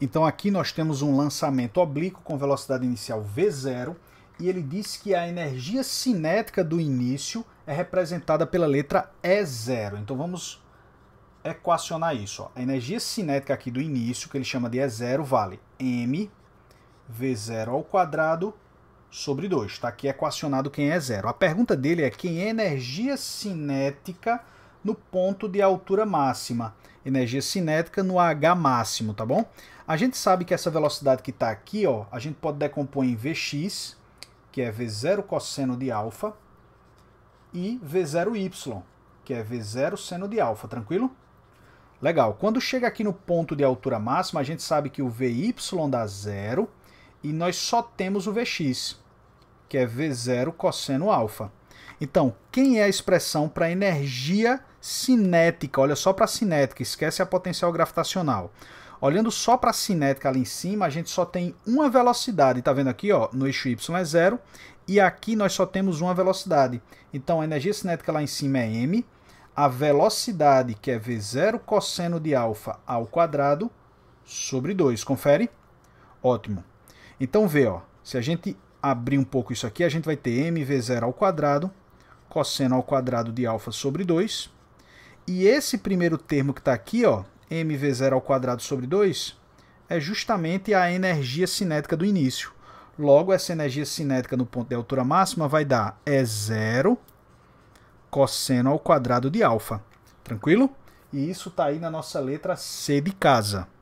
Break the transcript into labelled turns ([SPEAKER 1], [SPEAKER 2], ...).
[SPEAKER 1] Então aqui nós temos um lançamento oblíquo com velocidade inicial v0 e ele diz que a energia cinética do início é representada pela letra E0. Então vamos equacionar isso. Ó. A energia cinética aqui do início, que ele chama de E0, vale m v0 ao quadrado sobre 2. Está aqui equacionado quem é zero. A pergunta dele é quem é energia cinética no ponto de altura máxima, energia cinética no H máximo, tá bom? A gente sabe que essa velocidade que está aqui, ó, a gente pode decompor em Vx, que é V0 cosseno de alfa, e V0y, que é V0 seno de alfa, tranquilo? Legal, quando chega aqui no ponto de altura máxima, a gente sabe que o VY dá zero e nós só temos o Vx, que é V0 cosseno alfa. Então, quem é a expressão para energia cinética? Olha só para a cinética, esquece a potencial gravitacional. Olhando só para a cinética ali em cima, a gente só tem uma velocidade, Está vendo aqui, ó, no eixo y é zero, e aqui nós só temos uma velocidade. Então a energia cinética lá em cima é m, a velocidade que é v0 cosseno de alfa ao quadrado sobre 2. Confere? Ótimo. Então vê, ó, se a gente abrir um pouco isso aqui, a gente vai ter mv0 ao quadrado, cosseno ao quadrado de alfa sobre 2. E esse primeiro termo que está aqui, ó, mv0 ao quadrado sobre 2, é justamente a energia cinética do início. Logo, essa energia cinética no ponto de altura máxima vai dar é zero cosseno ao quadrado de alfa. Tranquilo? E isso está aí na nossa letra C de casa.